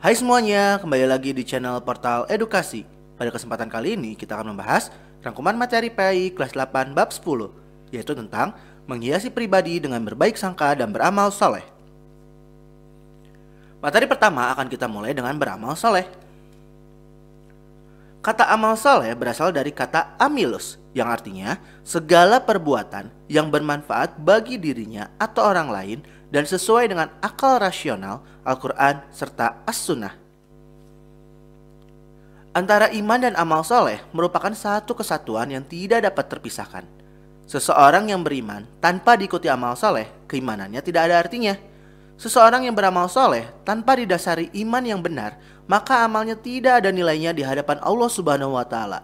Hai semuanya, kembali lagi di channel Portal Edukasi. Pada kesempatan kali ini kita akan membahas rangkuman materi PAI kelas 8 bab 10, yaitu tentang menghiasi pribadi dengan berbaik sangka dan beramal soleh. Materi pertama akan kita mulai dengan beramal soleh. Kata amal saleh berasal dari kata amilus yang artinya segala perbuatan yang bermanfaat bagi dirinya atau orang lain dan sesuai dengan akal rasional Al-Quran serta As-Sunnah. Antara iman dan amal soleh merupakan satu kesatuan yang tidak dapat terpisahkan. Seseorang yang beriman tanpa diikuti amal soleh, keimanannya tidak ada artinya – Seseorang yang beramal soleh tanpa didasari iman yang benar, maka amalnya tidak ada nilainya di hadapan Allah Subhanahu wa Ta'ala.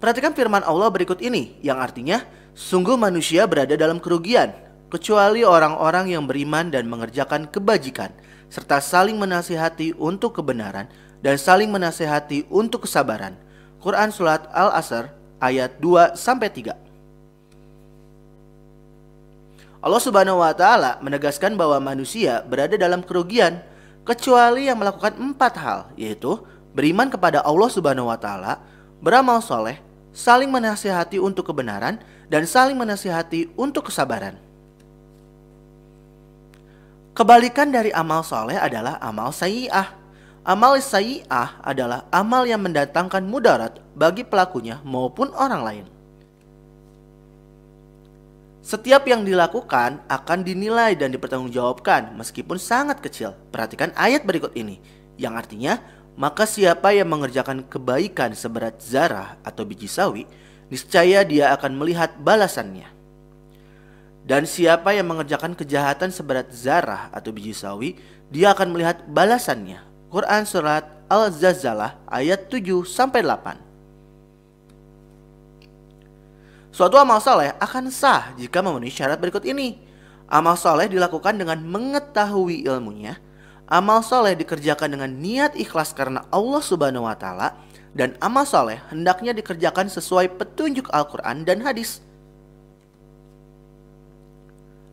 Perhatikan firman Allah berikut ini, yang artinya: "Sungguh, manusia berada dalam kerugian, kecuali orang-orang yang beriman dan mengerjakan kebajikan, serta saling menasihati untuk kebenaran dan saling menasihati untuk kesabaran." Quran Surat Al-Asr ayat 2-3 Allah Subhanahu wa taala menegaskan bahwa manusia berada dalam kerugian kecuali yang melakukan empat hal yaitu beriman kepada Allah Subhanahu wa taala, beramal soleh, saling menasihati untuk kebenaran dan saling menasihati untuk kesabaran. Kebalikan dari amal soleh adalah amal sayi'ah. Amal sayi'ah adalah amal yang mendatangkan mudarat bagi pelakunya maupun orang lain. Setiap yang dilakukan akan dinilai dan dipertanggungjawabkan meskipun sangat kecil. Perhatikan ayat berikut ini, yang artinya, maka siapa yang mengerjakan kebaikan seberat zarah atau biji sawi, niscaya dia akan melihat balasannya. Dan siapa yang mengerjakan kejahatan seberat zarah atau biji sawi, dia akan melihat balasannya. Quran Surat al zazalah ayat 7 8. Suatu amal soleh akan sah jika memenuhi syarat berikut ini. Amal soleh dilakukan dengan mengetahui ilmunya. Amal soleh dikerjakan dengan niat ikhlas karena Allah Subhanahu wa Ta'ala, dan amal soleh hendaknya dikerjakan sesuai petunjuk Al-Quran dan hadis.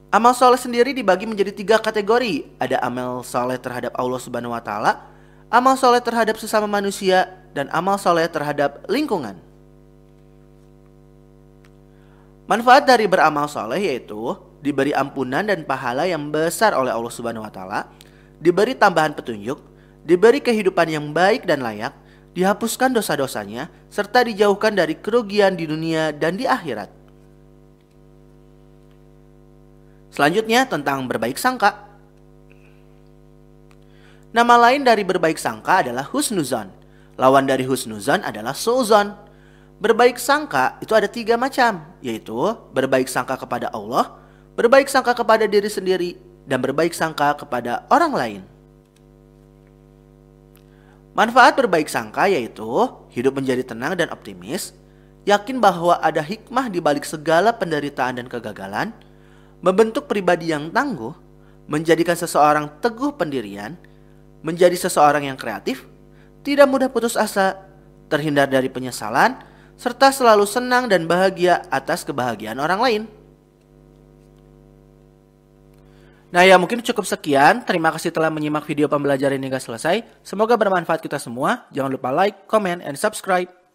Amal soleh sendiri dibagi menjadi tiga kategori. Ada amal soleh terhadap Allah Subhanahu wa Ta'ala, amal soleh terhadap sesama manusia, dan amal soleh terhadap lingkungan. Manfaat dari beramal soleh yaitu diberi ampunan dan pahala yang besar oleh Allah Subhanahu wa taala, diberi tambahan petunjuk, diberi kehidupan yang baik dan layak, dihapuskan dosa-dosanya serta dijauhkan dari kerugian di dunia dan di akhirat. Selanjutnya tentang berbaik sangka. Nama lain dari berbaik sangka adalah husnuzon. Lawan dari husnuzon adalah suzon. Berbaik sangka itu ada tiga macam, yaitu berbaik sangka kepada Allah, berbaik sangka kepada diri sendiri, dan berbaik sangka kepada orang lain. Manfaat berbaik sangka yaitu hidup menjadi tenang dan optimis, yakin bahwa ada hikmah di balik segala penderitaan dan kegagalan, membentuk pribadi yang tangguh, menjadikan seseorang teguh pendirian, menjadi seseorang yang kreatif, tidak mudah putus asa, terhindar dari penyesalan, serta selalu senang dan bahagia atas kebahagiaan orang lain. Nah ya mungkin cukup sekian. Terima kasih telah menyimak video pembelajaran hingga selesai. Semoga bermanfaat kita semua. Jangan lupa like, comment, and subscribe.